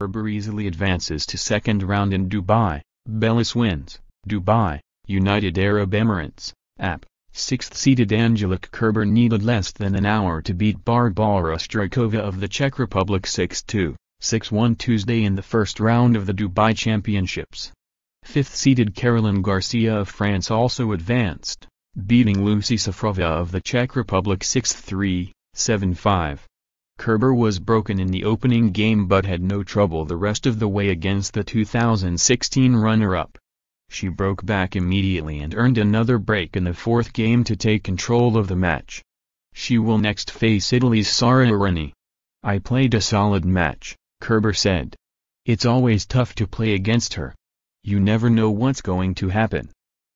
Berber easily advances to second round in Dubai, Bellis wins, Dubai, United Arab Emirates, AP, 6th-seeded Angelique Kerber needed less than an hour to beat Barbara Strykova of the Czech Republic 6-2, 6-1 Tuesday in the first round of the Dubai Championships. 5th-seeded Caroline Garcia of France also advanced, beating Lucy Safrova of the Czech Republic 6-3, 7-5. Kerber was broken in the opening game but had no trouble the rest of the way against the 2016 runner-up. She broke back immediately and earned another break in the fourth game to take control of the match. She will next face Italy's Sara Areni. I played a solid match, Kerber said. It's always tough to play against her. You never know what's going to happen.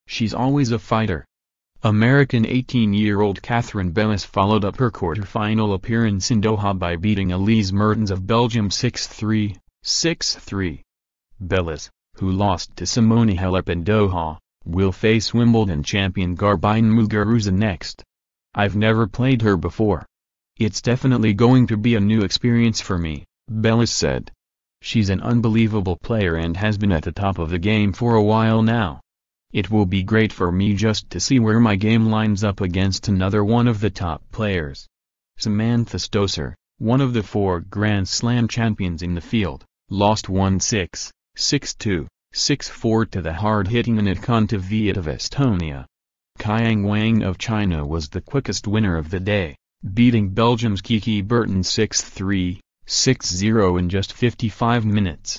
She's always a fighter. American 18-year-old Catherine Bemis followed up her quarterfinal appearance in Doha by beating Elise Mertens of Belgium 6-3, 6-3. Belis, who lost to Simone Halep in Doha, will face Wimbledon champion Garbine Muguruza next. I've never played her before. It's definitely going to be a new experience for me, Belis said. She's an unbelievable player and has been at the top of the game for a while now. It will be great for me just to see where my game lines up against another one of the top players. Samantha Stosur, one of the four Grand Slam champions in the field, lost 1-6, 6-2, 6-4 to the hard-hitting Anitkanta Viet of Estonia. Kiang Wang of China was the quickest winner of the day, beating Belgium's Kiki Burton 6-3, 6-0 in just 55 minutes.